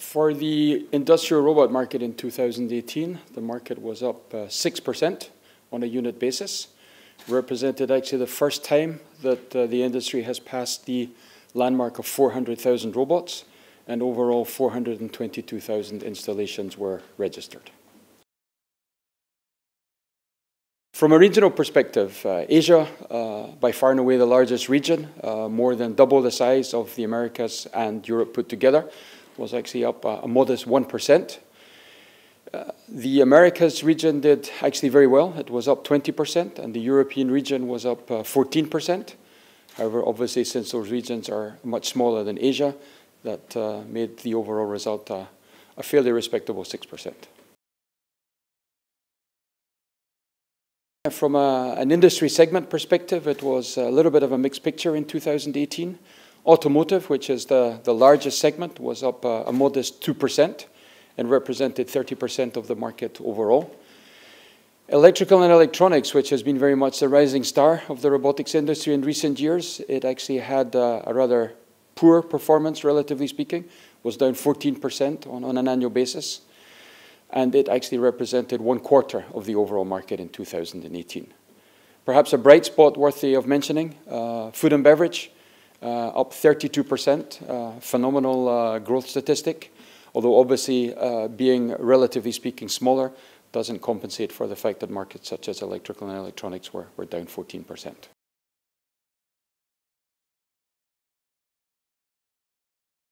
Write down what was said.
For the industrial robot market in 2018, the market was up 6% uh, on a unit basis, represented actually the first time that uh, the industry has passed the landmark of 400,000 robots, and overall 422,000 installations were registered. From a regional perspective, uh, Asia, by far and away the largest region, more than double the size of the Americas and Europe put together, was actually up uh, a modest 1%. Uh, the Americas region did actually very well. It was up 20%, and the European region was up uh, 14%. However, obviously, since those regions are much smaller than Asia, that uh, made the overall result uh, a fairly respectable 6%. From a, uh, an industry segment perspective, it was a little bit of a mixed picture in 2018. Automotive, which is the, the largest segment, was up uh, a modest 2% and represented 30% of the market overall. Electrical and electronics, which has been very much the rising star of the robotics industry in recent years, it actually had uh, a rather poor performance, relatively speaking, was down 14% on, on an annual basis, and it actually represented one quarter of the overall market in 2018. Perhaps a bright spot worthy of mentioning, uh, food and beverage, uh, up 32%, uh, phenomenal uh, growth statistic, although obviously being relatively speaking smaller doesn't compensate for the fact that markets such as electrical and electronics were, were down 14%.